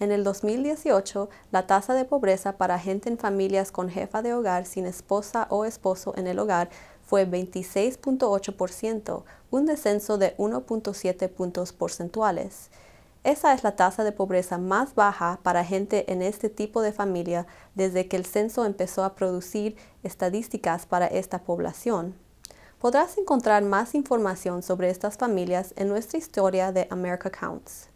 En el 2018, la tasa de pobreza para gente en familias con jefa de hogar sin esposa o esposo en el hogar fue 26.8%, un descenso de 1.7 puntos porcentuales. Esa es la tasa de pobreza más baja para gente en este tipo de familia desde que el censo empezó a producir estadísticas para esta población. Podrás encontrar más información sobre estas familias en nuestra historia de America Counts.